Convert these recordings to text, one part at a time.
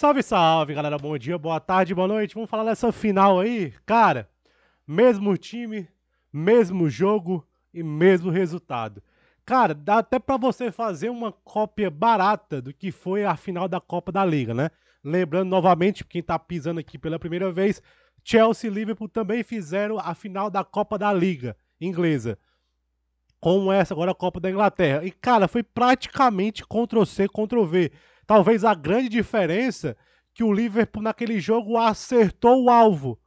Salve, salve, galera. Bom dia, boa tarde, boa noite. Vamos falar dessa final aí, cara. Mesmo time, mesmo jogo e mesmo resultado. Cara, dá até para você fazer uma cópia barata do que foi a final da Copa da Liga, né? Lembrando novamente, quem tá pisando aqui pela primeira vez, Chelsea e Liverpool também fizeram a final da Copa da Liga inglesa. Com essa agora a Copa da Inglaterra. E cara, foi praticamente Ctrl C, Ctrl V Talvez a grande diferença que o Liverpool naquele jogo acertou o alvo.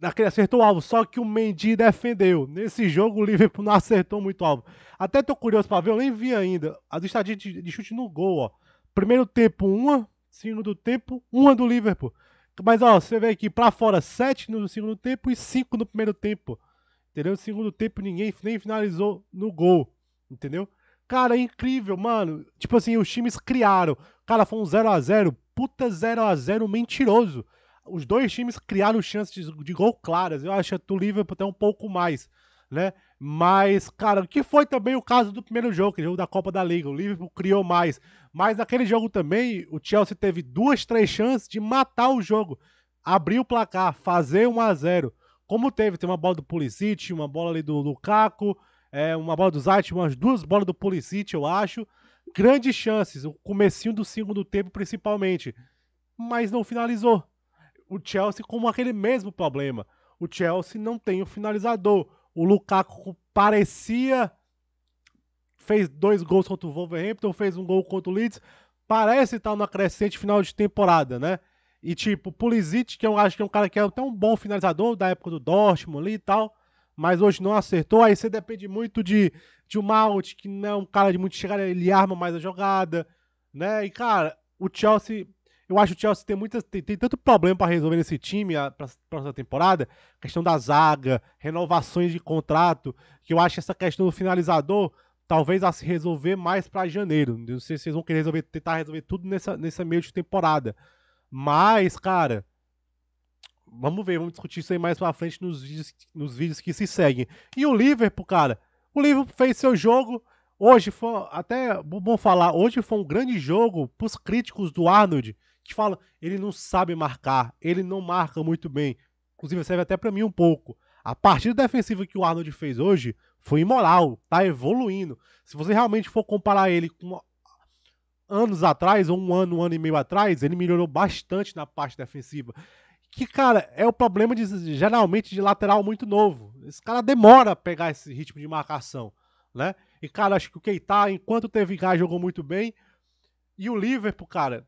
Naquele acertou o alvo, só que o Mendy defendeu. Nesse jogo o Liverpool não acertou muito o alvo. Até tô curioso para ver, eu nem vi ainda as estatísticas de chute no gol, ó. Primeiro tempo uma, segundo tempo uma do Liverpool. Mas ó, você vê aqui para fora sete no segundo tempo e cinco no primeiro tempo. Entendeu? No segundo tempo ninguém nem finalizou no gol, entendeu? Cara, é incrível, mano. Tipo assim, os times criaram. Cara, foi um 0 a 0 puta 0 a 0 mentiroso. Os dois times criaram chances de, gol claras. Eu acho que o Liverpool tem um pouco mais, né? Mas, cara, que foi também o caso do primeiro jogo, que é o jogo da Copa da Liga. O Liverpool criou mais. Mas naquele jogo também, o Chelsea teve duas, três chances de matar o jogo. Abrir o placar, fazer 1 a 0 Como teve, tem uma bola do Pulisic, uma bola ali do Lukaku é, uma bola do Zayt, umas duas bolas do Pulisic, eu acho. Grandes chances, o comecinho do segundo tempo principalmente. Mas não finalizou. O Chelsea com aquele mesmo problema. O Chelsea não tem o um finalizador. O Lukaku parecia fez dois gols contra o Wolverhampton, fez um gol contra o Leeds. Parece estar numa crescente final de temporada, né? E tipo, Pulisic, que eu acho que é um cara que é até um bom finalizador da época do Dortmund ali e tal, mas hoje não acertou. Aí você depende muito de, de um Mount, que não é um cara de muito chegar, ele arma mais a jogada, né? E, cara, o Chelsea. Eu acho que o Chelsea tem, muitas, tem, tem tanto problema para resolver nesse time para a próxima temporada, questão da zaga, renovações de contrato, que eu acho que essa questão do finalizador talvez a se resolver mais para janeiro. Não sei se vocês vão querer resolver, tentar resolver tudo nessa, nessa meio de temporada. Mas, cara, Vamos ver, vamos discutir isso aí mais pra frente nos vídeos, nos vídeos que se seguem. E o Liverpool, cara, o Liverpool fez seu jogo. Hoje foi, até bom falar, hoje foi um grande jogo pros críticos do Arnold, que falam, ele não sabe marcar, ele não marca muito bem. Inclusive, serve até para mim um pouco. A partida defensiva que o Arnold fez hoje foi imoral, tá evoluindo. Se você realmente for comparar ele com anos atrás, ou um ano, um ano e meio atrás, ele melhorou bastante na parte defensiva que, cara, é o problema de, geralmente de lateral muito novo. Esse cara demora a pegar esse ritmo de marcação, né? E, cara, acho que o Keita, enquanto teve gás, jogou muito bem. E o Liverpool, cara,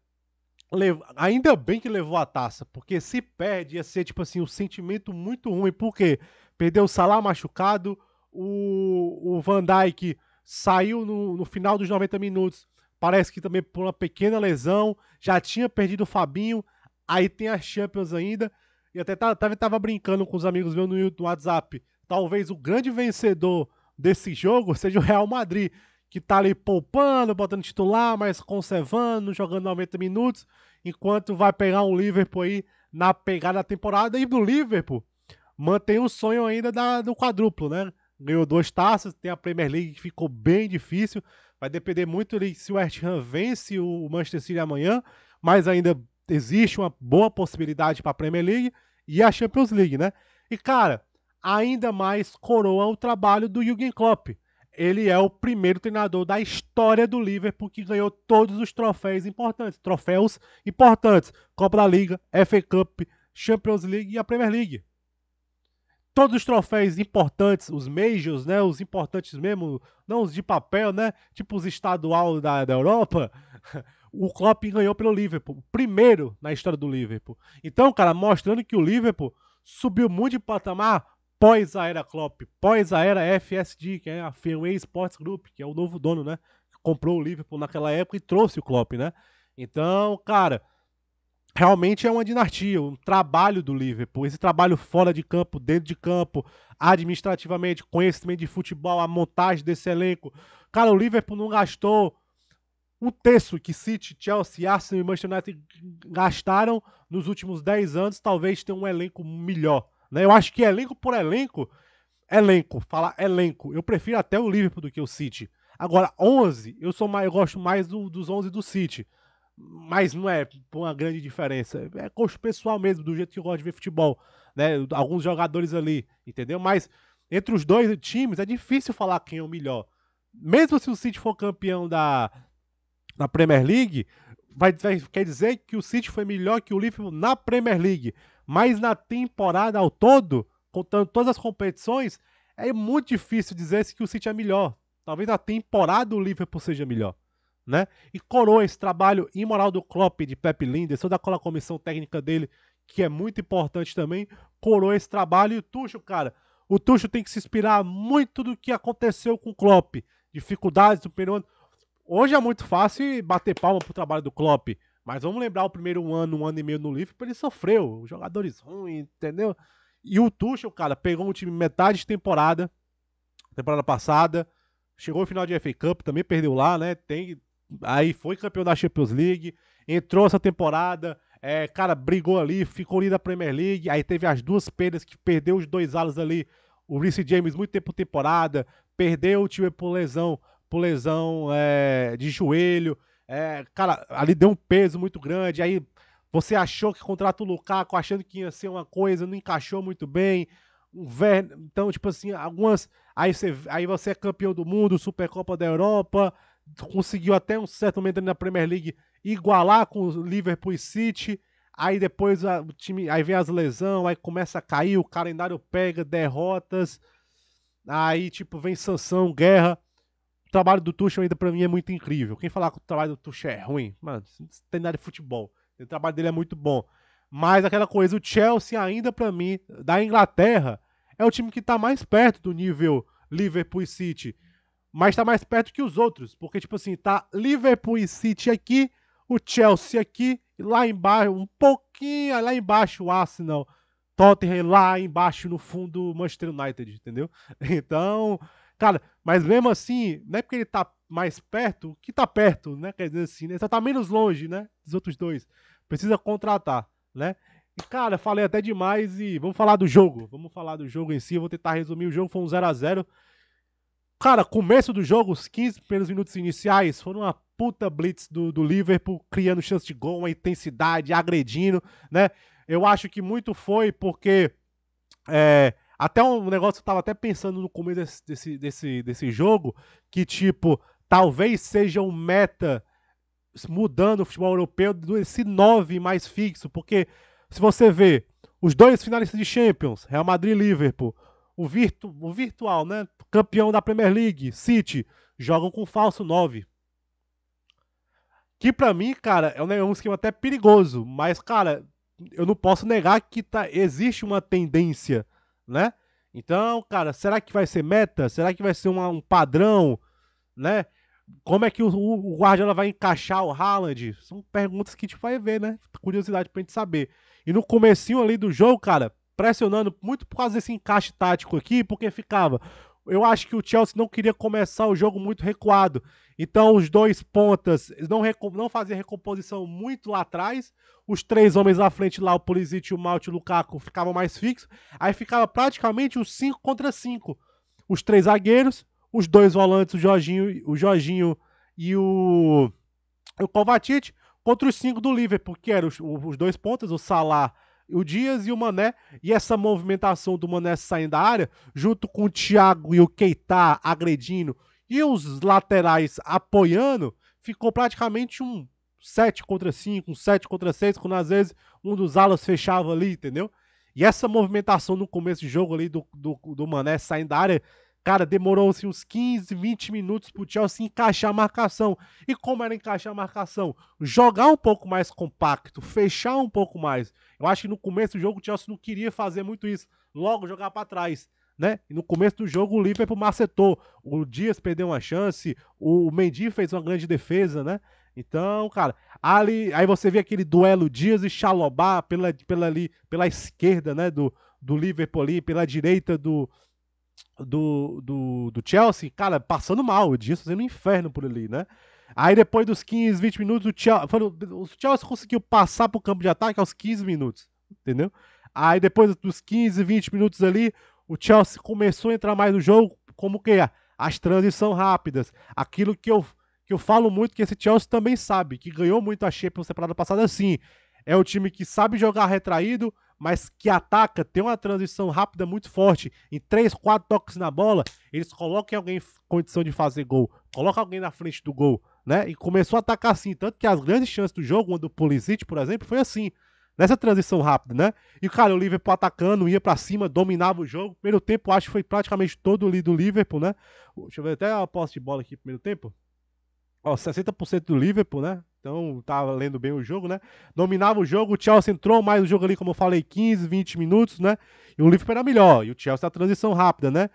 ainda bem que levou a taça, porque se perde ia ser, tipo assim, um sentimento muito ruim. Por quê? Perdeu o Salah machucado, o, o Van Dijk saiu no, no final dos 90 minutos, parece que também por uma pequena lesão, já tinha perdido o Fabinho, Aí tem a Champions ainda. E até tava, tava brincando com os amigos meus no WhatsApp. Talvez o grande vencedor desse jogo seja o Real Madrid, que tá ali poupando, botando titular, mas conservando, jogando 90 minutos, enquanto vai pegar um Liverpool aí na pegada da temporada. E do Liverpool mantém o sonho ainda da, do quadruplo, né? Ganhou duas taças, tem a Premier League que ficou bem difícil. Vai depender muito ali se o West Ham vence o Manchester City amanhã, mas ainda existe uma boa possibilidade para a Premier League e a Champions League, né? E cara, ainda mais coroa o trabalho do Jürgen Klopp. Ele é o primeiro treinador da história do Liverpool que ganhou todos os troféus importantes, troféus importantes, Copa da Liga, FA Cup, Champions League e a Premier League. Todos os troféus importantes, os majors, né, os importantes mesmo, não os de papel, né, tipo os estadual da, da Europa, o Klopp ganhou pelo Liverpool, primeiro na história do Liverpool. Então, cara, mostrando que o Liverpool subiu muito de patamar pós a era Klopp, pós a era FSG, que é a Fenway Sports Group, que é o novo dono, né? Comprou o Liverpool naquela época e trouxe o Klopp, né? Então, cara, realmente é uma dinastia, um trabalho do Liverpool. Esse trabalho fora de campo, dentro de campo, administrativamente, conhecimento de futebol, a montagem desse elenco. Cara, o Liverpool não gastou um terço que City, Chelsea, Arsenal e Manchester United gastaram nos últimos 10 anos, talvez tenha um elenco melhor. Né? Eu acho que elenco por elenco, elenco, falar elenco, eu prefiro até o Liverpool do que o City. Agora, 11, eu sou mais, eu gosto mais do, dos 11 do City. Mas não é uma grande diferença. É gosto pessoal mesmo, do jeito que eu gosto de ver futebol. Né? Alguns jogadores ali, entendeu? Mas entre os dois times é difícil falar quem é o melhor. Mesmo se o City for campeão da, na Premier League, vai, vai, quer dizer que o City foi melhor que o Liverpool na Premier League. Mas na temporada ao todo, contando todas as competições, é muito difícil dizer que o City é melhor. Talvez na temporada o Liverpool seja melhor. Né? E coroa esse trabalho imoral do Klopp, de Pep Linders, toda aquela comissão técnica dele, que é muito importante também, coroa esse trabalho. E o Tucho, cara, o Tucho tem que se inspirar muito do que aconteceu com o Klopp. Dificuldades do primeiro ano. Hoje é muito fácil bater palma pro trabalho do Klopp, mas vamos lembrar o primeiro ano, um ano e meio no Liverpool, ele sofreu, jogadores ruins, entendeu? E o Tuchel, cara, pegou um time metade de temporada, temporada passada, chegou no final de FA Cup, também perdeu lá, né? Tem, aí foi campeão da Champions League, entrou essa temporada, é, cara, brigou ali, ficou ali da Premier League, aí teve as duas perdas que perdeu os dois alas ali, o Reece James muito tempo temporada, perdeu o time por lesão, por lesão é, de joelho. É, cara, ali deu um peso muito grande. Aí você achou que contrata o Lukaku achando que ia ser uma coisa, não encaixou muito bem. Um então, tipo assim, algumas. Aí você, aí você é campeão do mundo, Supercopa da Europa, conseguiu até um certo momento na Premier League igualar com o Liverpool e City. Aí depois a, o time, aí vem as lesões, aí começa a cair, o calendário pega, derrotas. Aí, tipo, vem sanção, guerra. O trabalho do Tuchel ainda para mim é muito incrível. Quem falar que o trabalho do Tuchel é ruim, mano, não tem nada de futebol. O trabalho dele é muito bom. Mas aquela coisa, o Chelsea ainda para mim, da Inglaterra, é o time que tá mais perto do nível Liverpool e City. Mas tá mais perto que os outros. Porque, tipo assim, tá Liverpool e City aqui, o Chelsea aqui, lá embaixo, um pouquinho lá embaixo o Arsenal. Tottenham lá embaixo no fundo Manchester United, entendeu? Então, Cara, mas mesmo assim, não é porque ele tá mais perto que tá perto, né? Quer dizer assim, né? Só tá menos longe, né? Dos outros dois. Precisa contratar, né? E, cara, falei até demais e vamos falar do jogo. Vamos falar do jogo em si. Eu vou tentar resumir. O jogo foi um 0 a 0 Cara, começo do jogo, os 15 primeiros minutos iniciais foram uma puta blitz do, do Liverpool, criando chance de gol, uma intensidade, agredindo, né? Eu acho que muito foi porque é, até um negócio que eu tava até pensando no começo desse, desse, desse, desse jogo, que tipo, talvez seja um meta mudando o futebol europeu desse 9 mais fixo, porque se você vê os dois finalistas de Champions, Real Madrid e Liverpool, o, virtu, o virtual, né, campeão da Premier League, City, jogam com falso 9. Que para mim, cara, é um, é um esquema até perigoso, mas cara, eu não posso negar que tá, existe uma tendência né? Então, cara, será que vai ser meta? Será que vai ser uma, um padrão, né? Como é que o, o, o Guardiola vai encaixar o Haaland? São perguntas que a tipo, gente vai ver, né? Curiosidade pra gente saber. E no comecinho ali do jogo, cara, pressionando muito por causa desse encaixe tático aqui, porque ficava eu acho que o Chelsea não queria começar o jogo muito recuado. Então, os dois pontas não, não faziam recomposição muito lá atrás. Os três homens à frente lá, o Pulisic, o Malte e o Lukaku, ficavam mais fixos. Aí ficava praticamente os cinco contra cinco. Os três zagueiros, os dois volantes, o Jorginho, o Jorginho e o, o Kovacic, contra os cinco do Liverpool, que eram os, os dois pontas, o Salah o Dias e o Mané, e essa movimentação do Mané saindo da área, junto com o Thiago e o Keita agredindo, e os laterais apoiando, ficou praticamente um 7 contra 5, um 7 contra 6, quando às vezes um dos alas fechava ali, entendeu? E essa movimentação no começo de jogo ali do, do, do Mané saindo da área Cara, demorou-se uns 15, 20 minutos pro Chelsea encaixar a marcação. E como era encaixar a marcação? Jogar um pouco mais compacto, fechar um pouco mais. Eu acho que no começo do jogo o Chelsea não queria fazer muito isso. Logo jogar para trás. Né? E no começo do jogo o Liverpool macetou. O Dias perdeu uma chance, o Mendy fez uma grande defesa, né? Então, cara, ali, aí você vê aquele duelo Dias e Xalobá pela, pela, ali, pela esquerda, né, do, do Liverpool ali, pela direita do, do, do, do Chelsea, cara, passando mal, o Dias fazendo um inferno por ali, né? Aí depois dos 15, 20 minutos, o Chelsea, o Chelsea conseguiu passar pro campo de ataque aos 15 minutos, entendeu? Aí depois dos 15, 20 minutos ali, o Chelsea começou a entrar mais no jogo, como que é? as transições rápidas, aquilo que eu, que eu falo muito que esse Chelsea também sabe, que ganhou muito a Champions temporada passada, assim, é o time que sabe jogar retraído, mas que ataca, tem uma transição rápida muito forte, em 3, 4 toques na bola, eles colocam alguém em condição de fazer gol, colocam alguém na frente do gol, né? E começou a atacar assim, tanto que as grandes chances do jogo, uma do Pulisic, por exemplo, foi assim, nessa transição rápida, né? E cara, o Liverpool atacando, ia para cima, dominava o jogo. Primeiro tempo, acho que foi praticamente todo ali do Liverpool, né? Deixa eu ver até a posse de bola aqui primeiro tempo. Ó, 60% do Liverpool, né? Então, tava lendo bem o jogo, né? Dominava o jogo, o Chelsea entrou mais o jogo ali, como eu falei, 15, 20 minutos, né? E o Liverpool era melhor, e o Chelsea a transição rápida, né?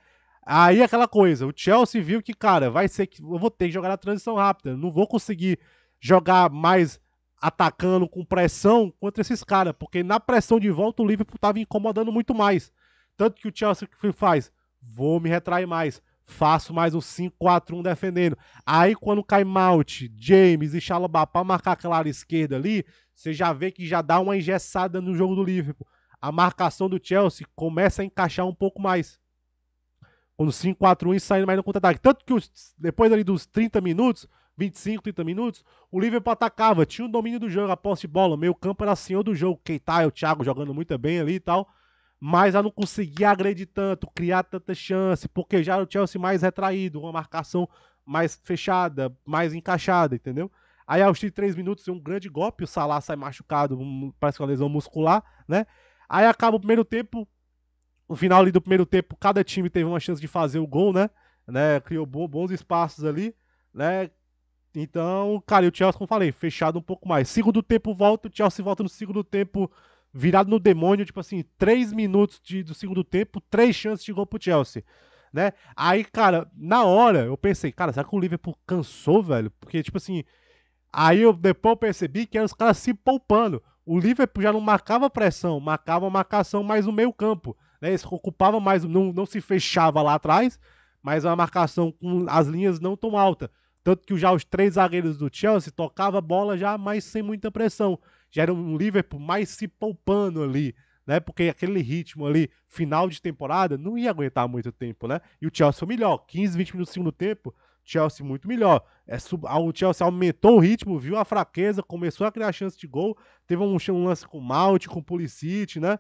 Aí aquela coisa, o Chelsea viu que, cara, vai ser que eu vou ter que jogar na transição rápida, não vou conseguir jogar mais atacando com pressão contra esses caras, porque na pressão de volta o Liverpool tava incomodando muito mais. Tanto que o Chelsea faz, vou me retrair mais, faço mais um 5-4-1 defendendo. Aí quando cai Mount, James e Xalobá para marcar aquela ala esquerda ali, você já vê que já dá uma engessada no jogo do Liverpool. A marcação do Chelsea começa a encaixar um pouco mais. Quando 5-4-1 e saindo mais no contra-ataque. Tanto que os, depois ali dos 30 minutos, 25, 30 minutos, o Liverpool atacava, tinha o um domínio do jogo, a posse de bola, meio campo era senhor do jogo, Keita e o Thiago jogando muito bem ali e tal mas ela não conseguia agredir tanto, criar tanta chance, porque já o Chelsea mais retraído, uma marcação mais fechada, mais encaixada, entendeu? Aí aos três minutos tem um grande golpe, o Salah sai machucado, parece é uma lesão muscular, né? Aí acaba o primeiro tempo, no final ali do primeiro tempo, cada time teve uma chance de fazer o gol, né? né? Criou bons espaços ali, né? Então, cara, e o Chelsea, como falei, fechado um pouco mais. Segundo tempo volta, o Chelsea volta no segundo tempo virado no demônio, tipo assim, três minutos de, do segundo tempo, três chances de gol pro Chelsea. Né? Aí, cara, na hora eu pensei, cara, será que o Liverpool cansou, velho? Porque, tipo assim, aí eu depois eu percebi que eram os caras se poupando. O Liverpool já não marcava pressão, marcava marcação mais no meio campo. Né? Eles ocupavam mais, não, não se fechava lá atrás, mas a marcação com as linhas não tão alta. Tanto que já os três zagueiros do Chelsea tocava a bola já, mas sem muita pressão já era um Liverpool mais se poupando ali, né? Porque aquele ritmo ali, final de temporada, não ia aguentar muito tempo, né? E o Chelsea foi melhor, 15, 20 minutos do segundo tempo, Chelsea muito melhor. É, o Chelsea aumentou o ritmo, viu a fraqueza, começou a criar chance de gol, teve um, um lance com o com o Pulisic, né?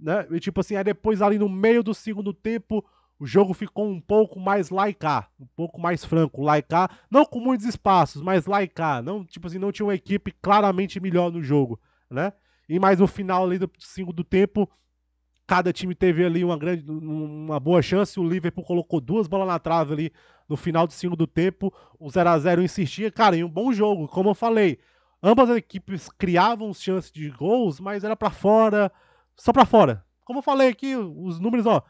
né? E tipo assim, aí depois ali no meio do segundo tempo, o jogo ficou um pouco mais laicá, um pouco mais franco, laicá, não com muitos espaços, mas laicá, não, tipo assim, não tinha uma equipe claramente melhor no jogo, né? E mais no final ali do segundo do tempo, cada time teve ali uma grande uma boa chance, o Liverpool colocou duas bolas na trave ali no final do segundo do tempo, o 0 a 0 insistia, cara, em um bom jogo, como eu falei. Ambas as equipes criavam chances de gols, mas era para fora, só para fora. Como eu falei aqui, os números, ó,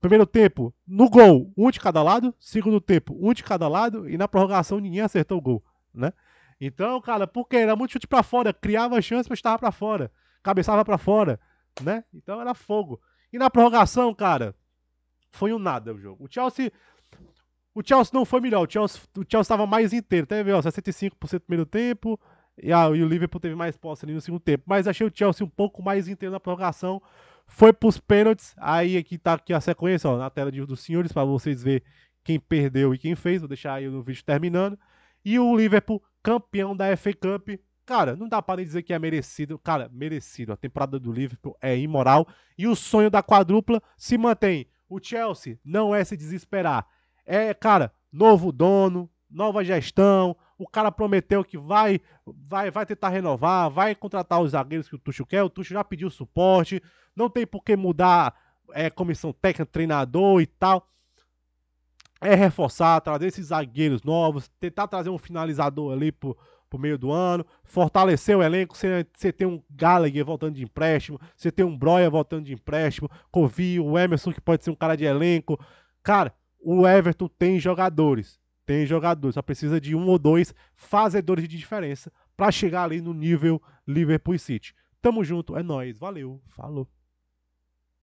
Primeiro tempo, no gol, um de cada lado. Segundo tempo, um de cada lado. E na prorrogação, ninguém acertou o gol, né? Então, cara, porque era muito chute para fora, criava chance, mas estava para fora, cabeçava para fora, né? Então era fogo. E na prorrogação, cara, foi um nada o jogo. O Chelsea o Chelsea não foi melhor, o Chelsea o estava mais inteiro, teve ó, 65% no primeiro tempo, e, ah, e o Liverpool teve mais posse ali no segundo tempo, mas achei o Chelsea um pouco mais inteiro na prorrogação. Foi pros pênaltis. Aí aqui é tá aqui a sequência, ó, na tela de, dos senhores, para vocês verem quem perdeu e quem fez. Vou deixar aí no vídeo terminando. E o Liverpool, campeão da FA Cup. Cara, não dá para dizer que é merecido. Cara, merecido. A temporada do Liverpool é imoral. E o sonho da quadrupla se mantém. O Chelsea não é se desesperar. É, cara, novo dono, nova gestão, o cara prometeu que vai, vai, vai tentar renovar, vai contratar os zagueiros que o Tuchel quer, o Tuchel já pediu suporte, não tem por que mudar é, comissão técnica, treinador e tal. É reforçar, trazer esses zagueiros novos, tentar trazer um finalizador ali pro, pro meio do ano, fortalecer o elenco, você, tem um Gallagher voltando de empréstimo, você tem um Broia voltando de empréstimo, Covio, o Emerson que pode ser um cara de elenco. Cara, o Everton tem jogadores tem jogador, só precisa de um ou dois fazedores de diferença para chegar ali no nível Liverpool City. Tamo junto, é nós, valeu, falou.